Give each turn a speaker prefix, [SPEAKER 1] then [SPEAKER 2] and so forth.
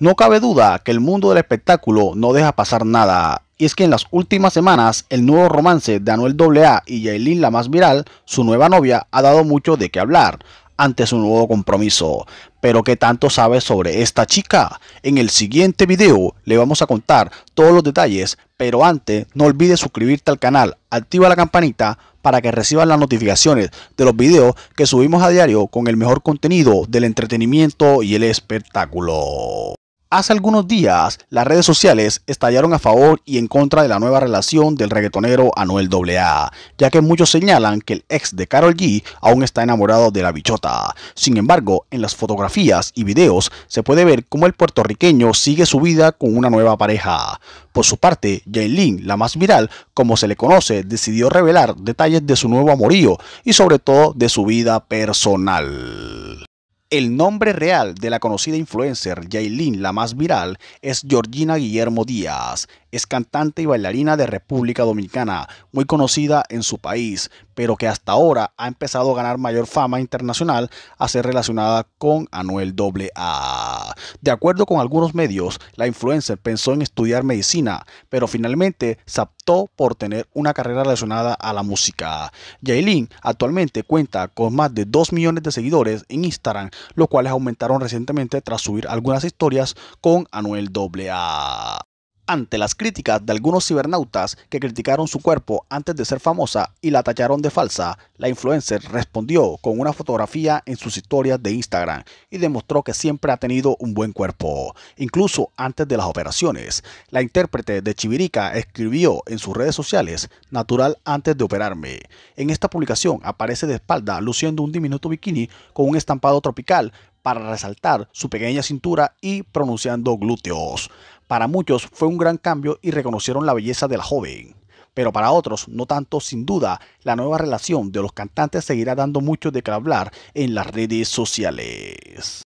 [SPEAKER 1] No cabe duda que el mundo del espectáculo no deja pasar nada, y es que en las últimas semanas el nuevo romance de Anuel AA y Yailin la más viral, su nueva novia, ha dado mucho de qué hablar ante su nuevo compromiso. Pero ¿qué tanto sabes sobre esta chica? En el siguiente video le vamos a contar todos los detalles, pero antes no olvides suscribirte al canal, activa la campanita para que recibas las notificaciones de los videos que subimos a diario con el mejor contenido del entretenimiento y el espectáculo. Hace algunos días, las redes sociales estallaron a favor y en contra de la nueva relación del reggaetonero Anuel AA, ya que muchos señalan que el ex de Carol G aún está enamorado de la bichota. Sin embargo, en las fotografías y videos se puede ver cómo el puertorriqueño sigue su vida con una nueva pareja. Por su parte, Jailin, la más viral, como se le conoce, decidió revelar detalles de su nuevo amorío y sobre todo de su vida personal. El nombre real de la conocida influencer Yailin, la más viral, es Georgina Guillermo Díaz. Es cantante y bailarina de República Dominicana, muy conocida en su país, pero que hasta ahora ha empezado a ganar mayor fama internacional a ser relacionada con Anuel AA. De acuerdo con algunos medios, la influencer pensó en estudiar medicina, pero finalmente se optó por tener una carrera relacionada a la música. Jailin actualmente cuenta con más de 2 millones de seguidores en Instagram, los cuales aumentaron recientemente tras subir algunas historias con Anuel AA. Ante las críticas de algunos cibernautas que criticaron su cuerpo antes de ser famosa y la tacharon de falsa, la influencer respondió con una fotografía en sus historias de Instagram y demostró que siempre ha tenido un buen cuerpo, incluso antes de las operaciones. La intérprete de Chivirica escribió en sus redes sociales, natural antes de operarme. En esta publicación aparece de espalda luciendo un diminuto bikini con un estampado tropical para resaltar su pequeña cintura y pronunciando glúteos. Para muchos fue un gran cambio y reconocieron la belleza de la joven. Pero para otros, no tanto sin duda, la nueva relación de los cantantes seguirá dando mucho de qué hablar en las redes sociales.